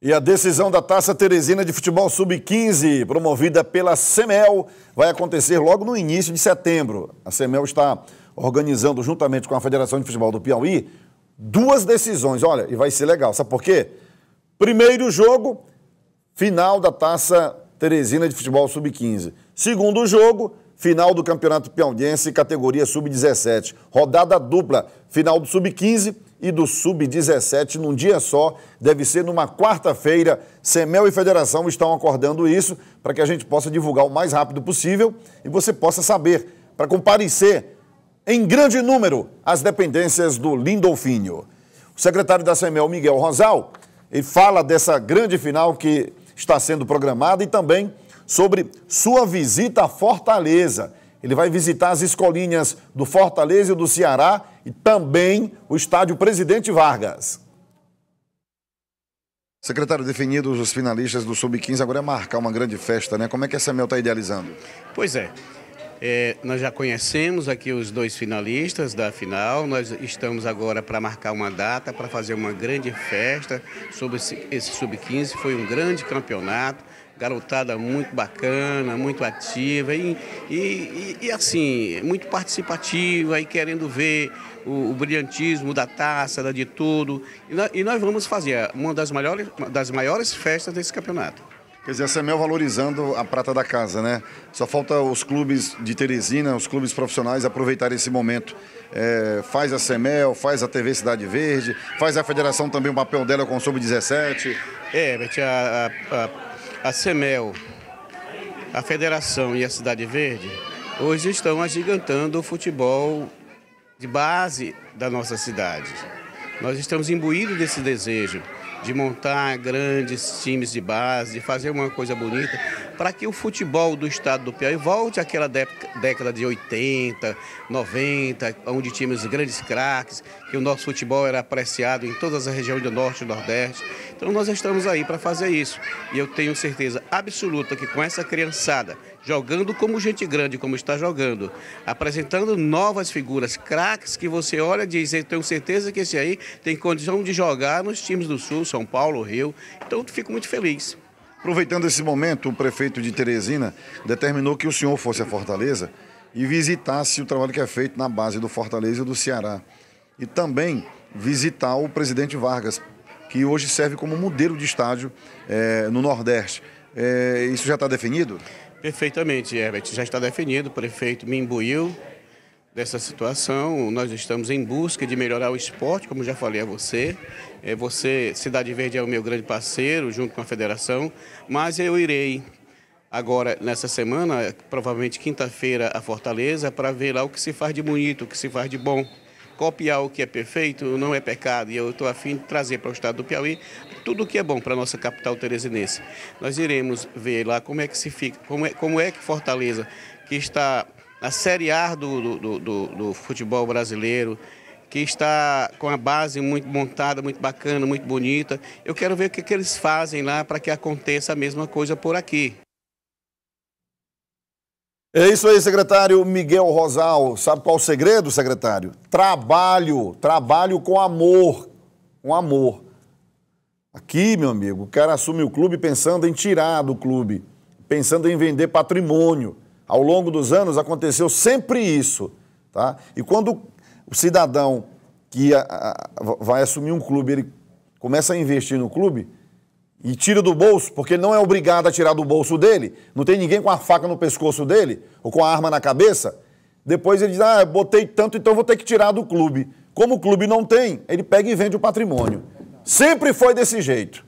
E a decisão da Taça Teresina de Futebol Sub-15, promovida pela CEMEL, vai acontecer logo no início de setembro. A CEMEL está organizando, juntamente com a Federação de Futebol do Piauí, duas decisões. Olha, e vai ser legal, sabe por quê? Primeiro jogo, final da Taça Teresina de Futebol Sub-15. Segundo jogo, final do Campeonato Piauiense, categoria Sub-17. Rodada dupla, final do Sub-15 e do Sub-17 num dia só. Deve ser numa quarta-feira. Semel e Federação estão acordando isso para que a gente possa divulgar o mais rápido possível e você possa saber, para comparecer em grande número às dependências do Lindolfinho. O secretário da Semel, Miguel Rosal, ele fala dessa grande final que está sendo programada e também sobre sua visita à Fortaleza. Ele vai visitar as escolinhas do Fortaleza e do Ceará e também o estádio Presidente Vargas. Secretário, definidos os finalistas do Sub-15, agora é marcar uma grande festa, né? Como é que essa Mel está idealizando? Pois é, é, nós já conhecemos aqui os dois finalistas da final. Nós estamos agora para marcar uma data, para fazer uma grande festa sobre esse, esse Sub-15. Foi um grande campeonato garotada muito bacana, muito ativa e, e, e, assim, muito participativa e querendo ver o, o brilhantismo da taça, da de tudo. E nós, e nós, vamos fazer uma das maiores, das maiores festas desse campeonato. Quer dizer, a Semel valorizando a prata da casa, né? Só falta os clubes de Teresina, os clubes profissionais aproveitarem esse momento. É, faz a Semel, faz a TV Cidade Verde, faz a federação também o papel dela com o Sub-17. É, a, a, a a CEMEL, a Federação e a Cidade Verde hoje estão agigantando o futebol de base da nossa cidade. Nós estamos imbuídos desse desejo de montar grandes times de base, de fazer uma coisa bonita para que o futebol do estado do Piauí volte àquela década de 80, 90, onde tínhamos grandes craques, que o nosso futebol era apreciado em todas as regiões do Norte e Nordeste. Então nós estamos aí para fazer isso. E eu tenho certeza absoluta que com essa criançada jogando como gente grande, como está jogando, apresentando novas figuras, craques que você olha e diz, eu tenho certeza que esse aí tem condição de jogar nos times do Sul, São Paulo, Rio. Então eu fico muito feliz. Aproveitando esse momento, o prefeito de Teresina determinou que o senhor fosse a Fortaleza e visitasse o trabalho que é feito na base do Fortaleza e do Ceará. E também visitar o presidente Vargas, que hoje serve como modelo de estádio é, no Nordeste. É, isso já está definido? Perfeitamente, Herbert. Já está definido. O prefeito me imbuiu dessa situação. Nós estamos em busca de melhorar o esporte, como já falei a você. É, você, Cidade Verde é o meu grande parceiro, junto com a federação, mas eu irei agora nessa semana, provavelmente quinta-feira, a Fortaleza, para ver lá o que se faz de bonito, o que se faz de bom. Copiar o que é perfeito não é pecado e eu estou afim de trazer para o estado do Piauí tudo o que é bom para a nossa capital teresinense. Nós iremos ver lá como é que se fica, como é, como é que Fortaleza, que está a Série A do, do, do, do futebol brasileiro, que está com a base muito montada, muito bacana, muito bonita. Eu quero ver o que, que eles fazem lá para que aconteça a mesma coisa por aqui. É isso aí, secretário Miguel Rosal. Sabe qual é o segredo, secretário? Trabalho, trabalho com amor, com amor. Aqui, meu amigo, o cara assume o clube pensando em tirar do clube, pensando em vender patrimônio. Ao longo dos anos aconteceu sempre isso. Tá? E quando o cidadão que a, a, vai assumir um clube, ele começa a investir no clube e tira do bolso, porque ele não é obrigado a tirar do bolso dele, não tem ninguém com a faca no pescoço dele ou com a arma na cabeça, depois ele diz, ah, botei tanto, então vou ter que tirar do clube. Como o clube não tem, ele pega e vende o patrimônio. Sempre foi desse jeito.